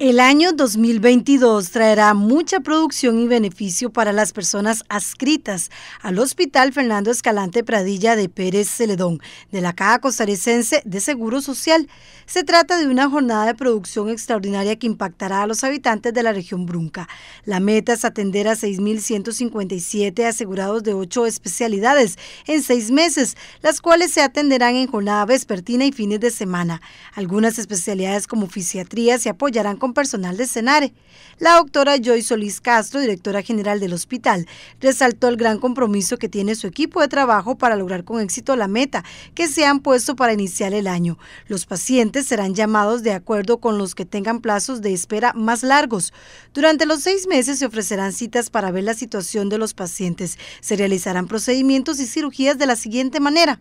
El año 2022 traerá mucha producción y beneficio para las personas adscritas al Hospital Fernando Escalante Pradilla de Pérez Celedón, de la Caja Costarricense de Seguro Social. Se trata de una jornada de producción extraordinaria que impactará a los habitantes de la región Brunca. La meta es atender a 6.157 asegurados de ocho especialidades en seis meses, las cuales se atenderán en jornada vespertina y fines de semana. Algunas especialidades como fisiatría se apoyarán con personal de CENARE. La doctora Joy Solís Castro, directora general del hospital, resaltó el gran compromiso que tiene su equipo de trabajo para lograr con éxito la meta que se han puesto para iniciar el año. Los pacientes serán llamados de acuerdo con los que tengan plazos de espera más largos. Durante los seis meses se ofrecerán citas para ver la situación de los pacientes. Se realizarán procedimientos y cirugías de la siguiente manera.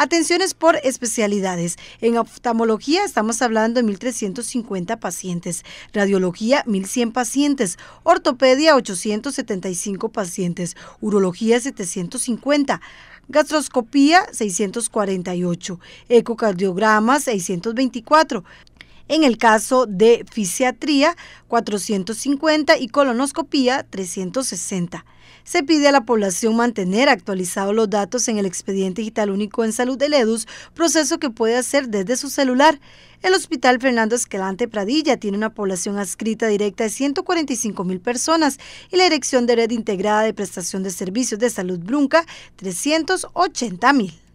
Atenciones por especialidades. En oftalmología estamos hablando de 1.350 pacientes, radiología 1.100 pacientes, ortopedia 875 pacientes, urología 750 gastroscopía 648, ecocardiograma 624, en el caso de fisiatría 450 y colonoscopía 360. Se pide a la población mantener actualizados los datos en el expediente digital único en salud del EDUS, proceso que puede hacer desde su celular. El Hospital Fernando Esquelante Pradilla tiene una población adscrita directa de 145 mil personas y la Dirección de Red Integrada de Prestación de Servicios de Salud Brunca 380 mil.